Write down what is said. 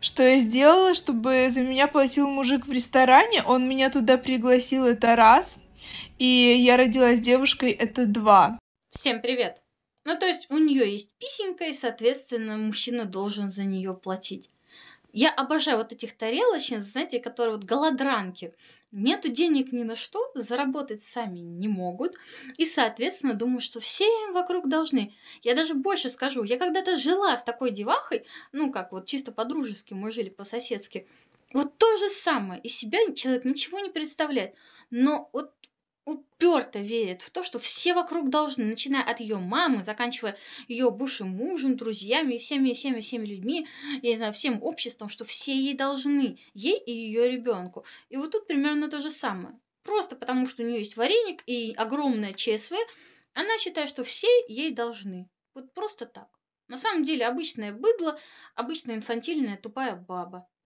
что я сделала, чтобы за меня платил мужик в ресторане. Он меня туда пригласил, это раз. И я родилась девушкой, это два. Всем привет! Ну, то есть у нее есть писенька, и, соответственно, мужчина должен за нее платить. Я обожаю вот этих тарелочниц, знаете, которые вот голодранки. Нету денег ни на что, заработать сами не могут. И, соответственно, думаю, что все им вокруг должны. Я даже больше скажу, я когда-то жила с такой девахой, ну как вот чисто по-дружески, мы жили по-соседски. Вот то же самое, из себя человек ничего не представляет. Но вот уперто верит в то, что все вокруг должны, начиная от ее мамы, заканчивая ее бывшим мужем, друзьями, всеми, всеми, всеми людьми, я не знаю, всем обществом, что все ей должны, ей и ее ребенку. И вот тут примерно то же самое. Просто потому, что у нее есть вареник и огромное ЧСВ, она считает, что все ей должны. Вот просто так. На самом деле обычное быдло, обычная инфантильная тупая баба.